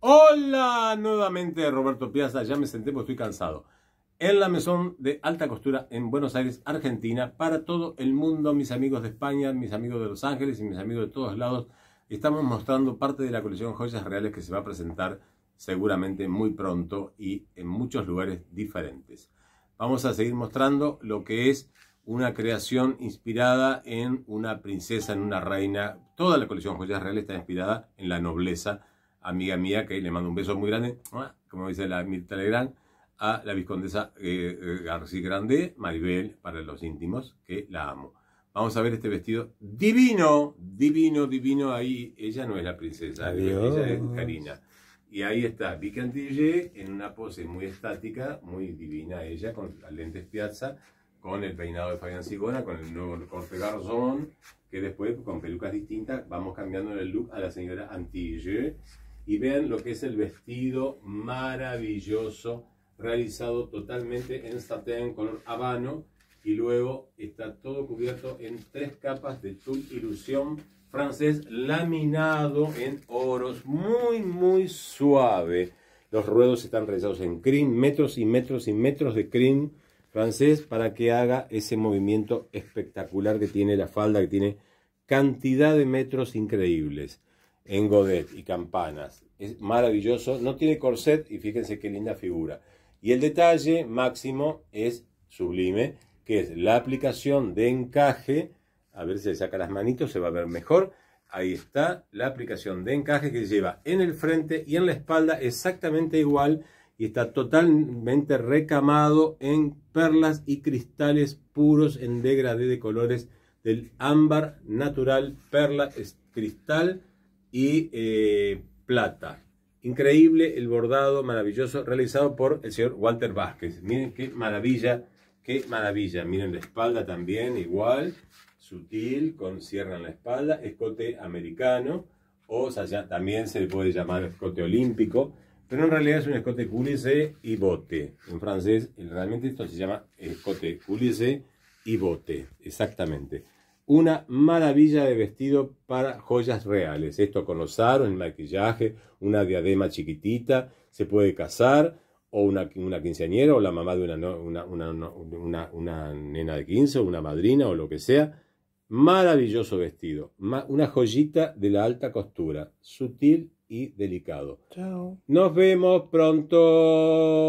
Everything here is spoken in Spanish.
Hola, nuevamente Roberto Piazza, ya me senté porque estoy cansado. En la mesón de alta costura en Buenos Aires, Argentina, para todo el mundo, mis amigos de España, mis amigos de Los Ángeles y mis amigos de todos lados, estamos mostrando parte de la colección Joyas Reales que se va a presentar seguramente muy pronto y en muchos lugares diferentes. Vamos a seguir mostrando lo que es una creación inspirada en una princesa, en una reina. Toda la colección Joyas Reales está inspirada en la nobleza amiga mía, que le mando un beso muy grande, como dice la telegram a la viscondesa eh, eh, García Grande, Maribel, para los íntimos, que la amo. Vamos a ver este vestido divino, divino, divino. Ahí ella no es la princesa, ella es Karina. Y ahí está Vicantille en una pose muy estática, muy divina ella, con las lentes piazza, con el peinado de Fabián Sigona, con el nuevo corte garzón, que después con pelucas distintas vamos cambiando el look a la señora Antille y vean lo que es el vestido maravilloso realizado totalmente en satén color habano y luego está todo cubierto en tres capas de tul ilusión francés laminado en oros muy muy suave los ruedos están realizados en crin metros y metros y metros de crin francés para que haga ese movimiento espectacular que tiene la falda que tiene cantidad de metros increíbles en godet y campanas. Es maravilloso, no tiene corset y fíjense qué linda figura. Y el detalle máximo es sublime, que es la aplicación de encaje. A ver si le saca las manitos, se va a ver mejor. Ahí está la aplicación de encaje que lleva en el frente y en la espalda exactamente igual y está totalmente recamado en perlas y cristales puros en degradé de colores del ámbar natural, perla, cristal y eh, plata. Increíble el bordado maravilloso realizado por el señor Walter Vázquez. Miren qué maravilla, qué maravilla. Miren la espalda también, igual, sutil, con cierre en la espalda, escote americano, o también se le puede llamar escote olímpico, pero en realidad es un escote culise y bote. En francés, realmente esto se llama escote culise y bote, exactamente una maravilla de vestido para joyas reales. Esto con los aros, el maquillaje, una diadema chiquitita, se puede casar, o una, una quinceañera, o la mamá de una, nena de quince o una madrina, o lo que sea. Maravilloso vestido, una joyita de la alta costura, sutil y delicado. Chao. Nos vemos pronto.